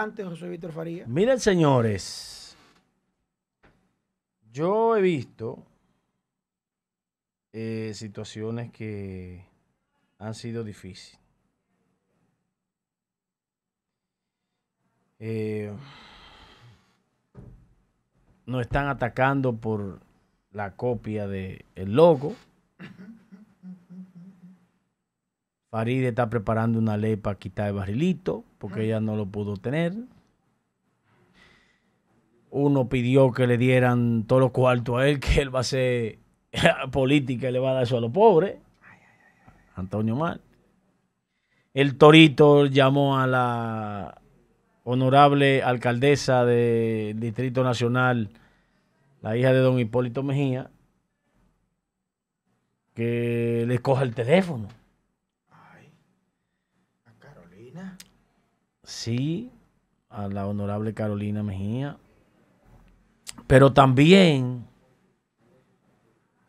Adelante, José Víctor Faría. Miren, señores, yo he visto eh, situaciones que han sido difíciles. Eh, no nos están atacando por la copia del logo. Farid está preparando una ley para quitar el barrilito, porque ella no lo pudo tener. Uno pidió que le dieran todos los cuartos a él, que él va a ser política y le va a dar eso a los pobres. Antonio Mal. El Torito llamó a la honorable alcaldesa del Distrito Nacional, la hija de don Hipólito Mejía, que le coja el teléfono sí a la honorable Carolina Mejía, pero también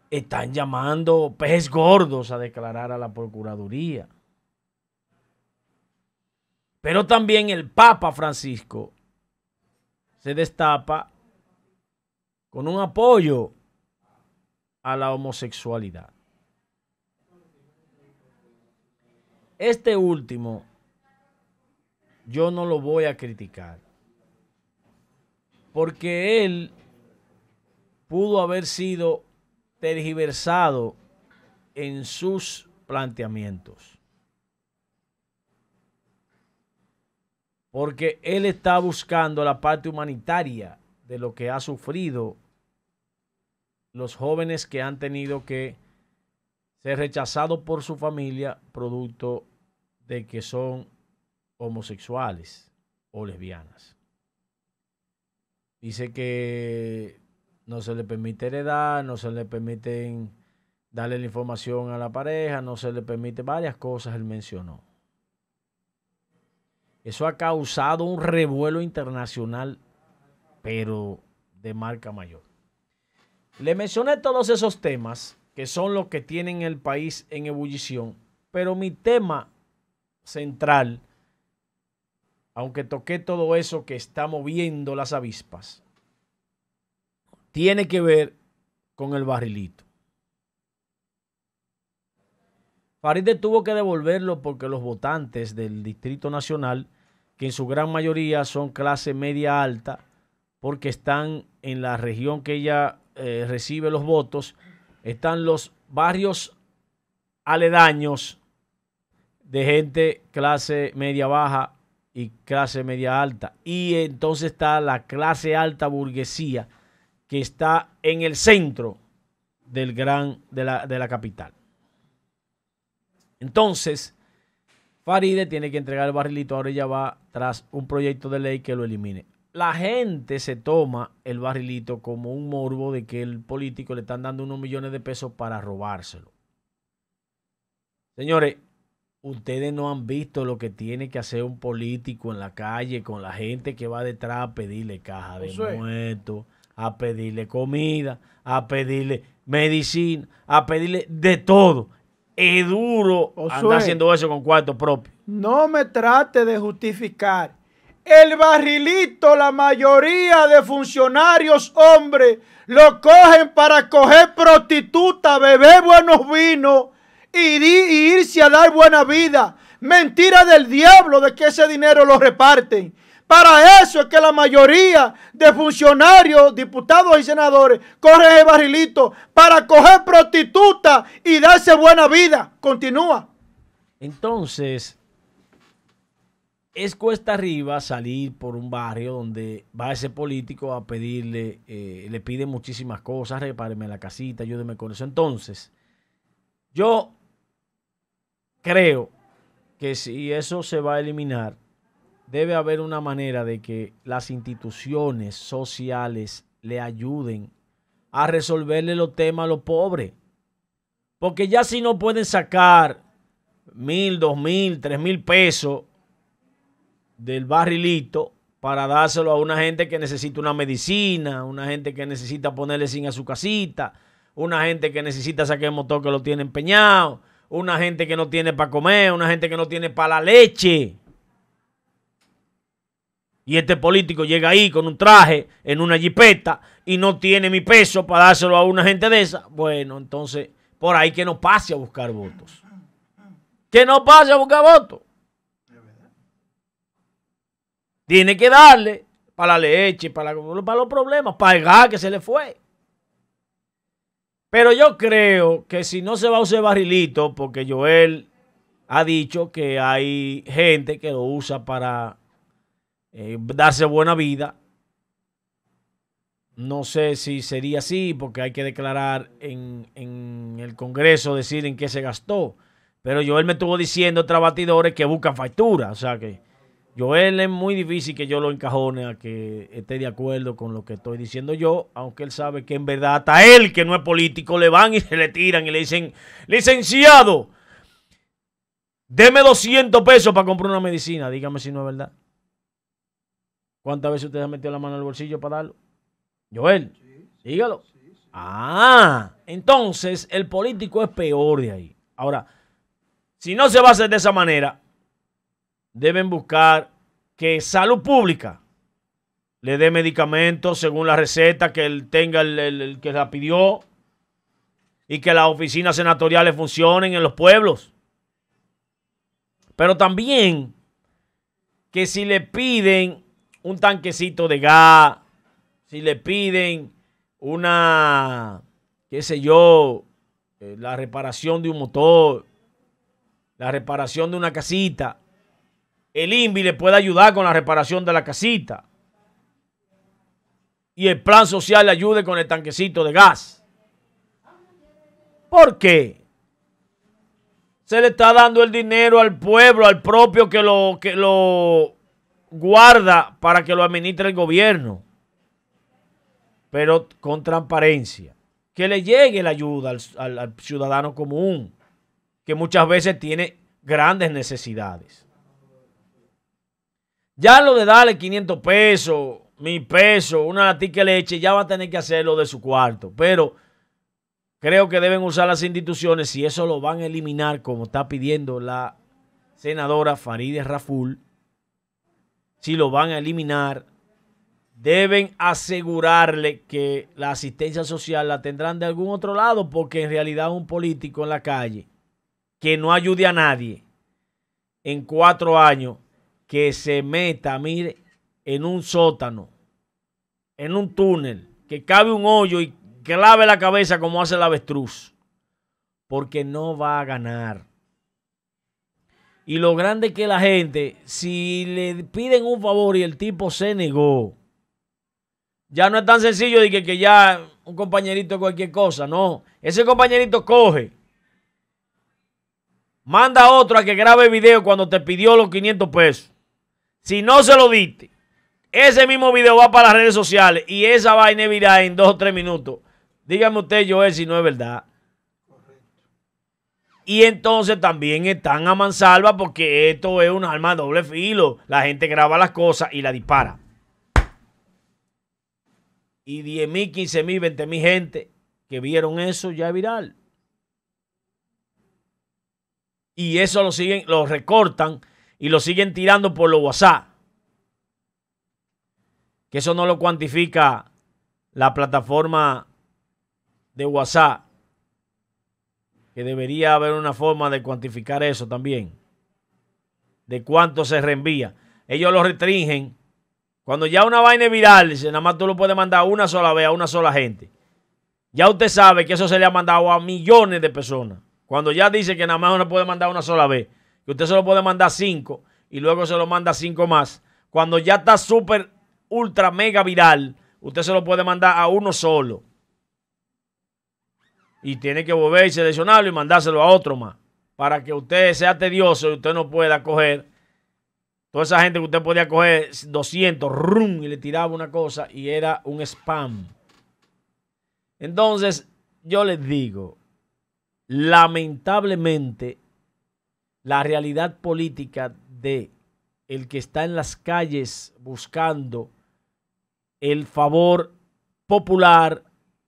están llamando peces gordos a declarar a la Procuraduría. Pero también el Papa Francisco se destapa con un apoyo a la homosexualidad. Este último yo no lo voy a criticar. Porque él pudo haber sido tergiversado en sus planteamientos. Porque él está buscando la parte humanitaria de lo que ha sufrido los jóvenes que han tenido que ser rechazados por su familia producto de que son homosexuales o lesbianas. Dice que no se le permite heredar, no se le permite darle la información a la pareja, no se le permite varias cosas, él mencionó. Eso ha causado un revuelo internacional, pero de marca mayor. Le mencioné todos esos temas que son los que tienen el país en ebullición, pero mi tema central aunque toqué todo eso que está moviendo las avispas, tiene que ver con el barrilito. Farideh tuvo que devolverlo porque los votantes del Distrito Nacional, que en su gran mayoría son clase media alta, porque están en la región que ella eh, recibe los votos, están los barrios aledaños de gente clase media baja y clase media alta. Y entonces está la clase alta burguesía que está en el centro del gran, de, la, de la capital. Entonces, Faride tiene que entregar el barrilito, ahora ya va tras un proyecto de ley que lo elimine. La gente se toma el barrilito como un morbo de que el político le están dando unos millones de pesos para robárselo. Señores, Ustedes no han visto lo que tiene que hacer un político en la calle con la gente que va detrás a pedirle caja de muertos, a pedirle comida, a pedirle medicina, a pedirle de todo. Es duro andar haciendo eso con cuarto propio. No me trate de justificar. El barrilito, la mayoría de funcionarios, hombres, lo cogen para coger prostituta, beber buenos vinos y, irse a dar buena vida. Mentira del diablo de que ese dinero lo reparten. Para eso es que la mayoría de funcionarios, diputados y senadores corren el barrilito para coger prostituta y darse buena vida. Continúa. Entonces, es cuesta arriba salir por un barrio donde va ese político a pedirle, eh, le pide muchísimas cosas, repáreme la casita, ayúdeme con eso. Entonces, yo creo que si eso se va a eliminar, debe haber una manera de que las instituciones sociales le ayuden a resolverle los temas a los pobres. Porque ya si no pueden sacar mil, dos mil, tres mil pesos del barrilito para dárselo a una gente que necesita una medicina, una gente que necesita ponerle zinc a su casita, una gente que necesita sacar el motor que lo tiene empeñado, una gente que no tiene para comer, una gente que no tiene para la leche. Y este político llega ahí con un traje, en una jipeta, y no tiene mi peso para dárselo a una gente de esa. Bueno, entonces, por ahí que no pase a buscar votos. Que no pase a buscar votos. Tiene que darle para la leche, para, para los problemas, para el gas que se le fue. Pero yo creo que si no se va a usar barrilito, porque Joel ha dicho que hay gente que lo usa para eh, darse buena vida. No sé si sería así, porque hay que declarar en, el Congreso, decir en qué se gastó. Pero Joel me estuvo diciendo tras que buscan factura. O sea que Joel es muy difícil que yo lo encajone a que esté de acuerdo con lo que estoy diciendo yo, aunque él sabe que en verdad hasta él, que no es político, le van y se le tiran y le dicen, licenciado, deme 200 pesos para comprar una medicina, dígame si no es verdad. ¿Cuántas veces usted ha metido la mano en el bolsillo para darlo? Joel, dígalo. Ah, entonces el político es peor de ahí. Ahora, si no se va a hacer de esa manera, deben buscar que salud pública le dé medicamentos según la receta que él tenga el, el que la pidió y que las oficinas senatoriales funcionen en los pueblos. Pero también que si le piden un tanquecito de gas, si le piden una, qué sé yo, eh, la reparación de un motor, la reparación de una casita, el INVI le puede ayudar con la reparación de la casita. Y el plan social le ayude con el tanquecito de gas. ¿Por qué? Se le está dando el dinero al pueblo, al propio que lo, que lo guarda para que lo administre el gobierno. Pero con transparencia. Que le llegue la ayuda al ciudadano común, que muchas veces tiene grandes necesidades. Ya lo de darle 500 pesos, mil pesos, una latica de leche, ya va a tener que hacerlo de su cuarto. Pero creo que deben usar las instituciones si eso lo van a eliminar, como está pidiendo la senadora Farideh Raful. Si lo van a eliminar, deben asegurarle que la asistencia social la tendrán de algún otro lado, porque en realidad un político en la calle que no ayude a nadie en cuatro años que se meta, mire, en un sótano, en un túnel, que cabe un hoyo y clave la cabeza como hace el avestruz, porque no va a ganar. Y lo grande es que la gente, si le piden un favor y el tipo se negó, ya no es tan sencillo de que, ya un compañerito cualquier cosa, no. Ese compañerito coge, manda a otro a que grabe video cuando te pidió los 500 pesos. Si no se lo viste ese mismo video va para las redes sociales y esa vaina es viral en dos o tres minutos. Dígame usted, Joel, si no es verdad. Y entonces también están a mansalva porque esto es un arma de doble filo. La gente graba las cosas y la dispara. Y 10 mil, 15 mil, 20 mil gente que vieron eso ya es viral. Y eso lo siguen, lo recortan y lo siguen tirando por los WhatsApp. Que eso no lo cuantifica la plataforma de WhatsApp. Que debería haber una forma de cuantificar eso también. De cuánto se reenvía. Ellos lo restringen. Cuando ya una vaina es viral, dice, nada más tú lo puedes mandar una sola vez a una sola gente. Ya usted sabe que eso se le ha mandado a millones de personas. Cuando ya dice que nada más uno puede mandar una sola vez usted se lo puede mandar cinco y luego se lo manda cinco más. Cuando ya está súper, ultra, mega viral, usted se lo puede mandar a uno solo. Y tiene que volver y seleccionarlo y mandárselo a otro más. Para que usted sea tedioso y usted no pueda coger toda esa gente que usted podía coger 200, rum, y le tiraba una cosa y era un spam. Entonces, yo les digo, lamentablemente la realidad política de el que está en las calles buscando el favor popular,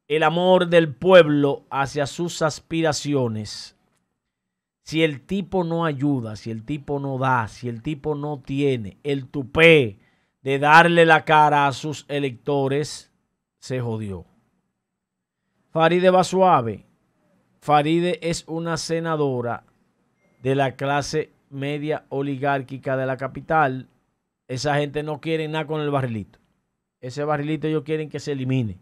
el amor del pueblo hacia sus aspiraciones. Si el tipo no ayuda, si el tipo no da, si el tipo no tiene el tupé de darle la cara a sus electores, se jodió. Faride va suave. Faride es una senadora de la clase media oligárquica de la capital, esa gente no quiere nada con el barrilito. Ese barrilito ellos quieren que se elimine.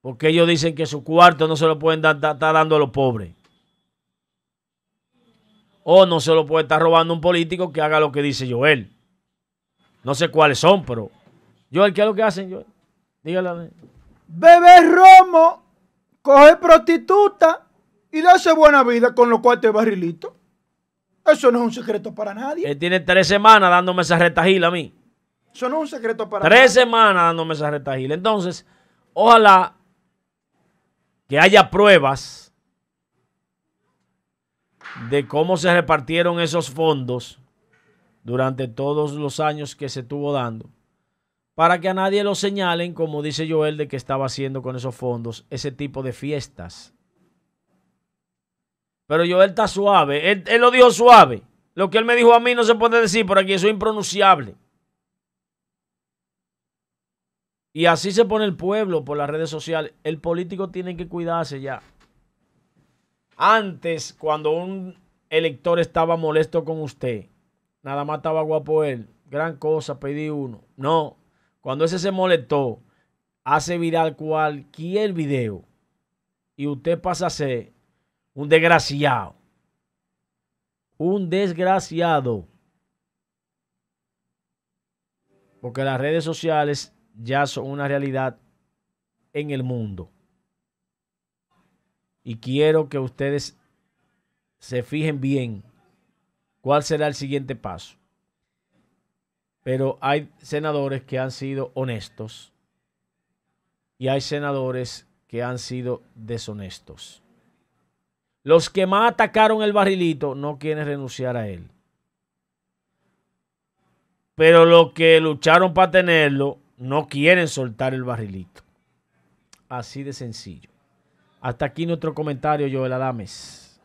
Porque ellos dicen que su cuarto no se lo pueden dar, estar dando a los pobres. O no se lo puede estar robando un político que haga lo que dice Joel. No sé cuáles son, pero. Joel, ¿qué es lo que hacen, Joel? Dígale. Beber romo, coger prostituta y darse buena vida con los cuartos barrilito. Eso no es un secreto para nadie. Él tiene tres semanas dándome esa retajil a mí. Eso no es un secreto para Tres semanas dándome esa retajil. Entonces, ojalá que haya pruebas de cómo se repartieron esos fondos durante todos los años que se estuvo dando, para que a nadie lo señalen, como dice Joel, de que estaba haciendo con esos fondos ese tipo de fiestas pero yo, él está suave. Él, él, lo dijo suave. Lo que él me dijo a mí no se puede decir por aquí. Eso es impronunciable. Y así se pone el pueblo por las redes sociales. El político tiene que cuidarse ya. Antes, cuando un elector estaba molesto con usted, nada más estaba guapo él. Gran cosa, pedí uno. No, cuando ese se molestó, hace viral cualquier video y usted pasa a ser un desgraciado. Un desgraciado. Porque las redes sociales ya son una realidad en el mundo. Y quiero que ustedes se fijen bien cuál será el siguiente paso. Pero hay senadores que han sido honestos y hay senadores que han sido deshonestos. Los que más atacaron el barrilito no quieren renunciar a él. Pero los que lucharon para tenerlo no quieren soltar el barrilito. Así de sencillo. Hasta aquí nuestro comentario, Joel Adames.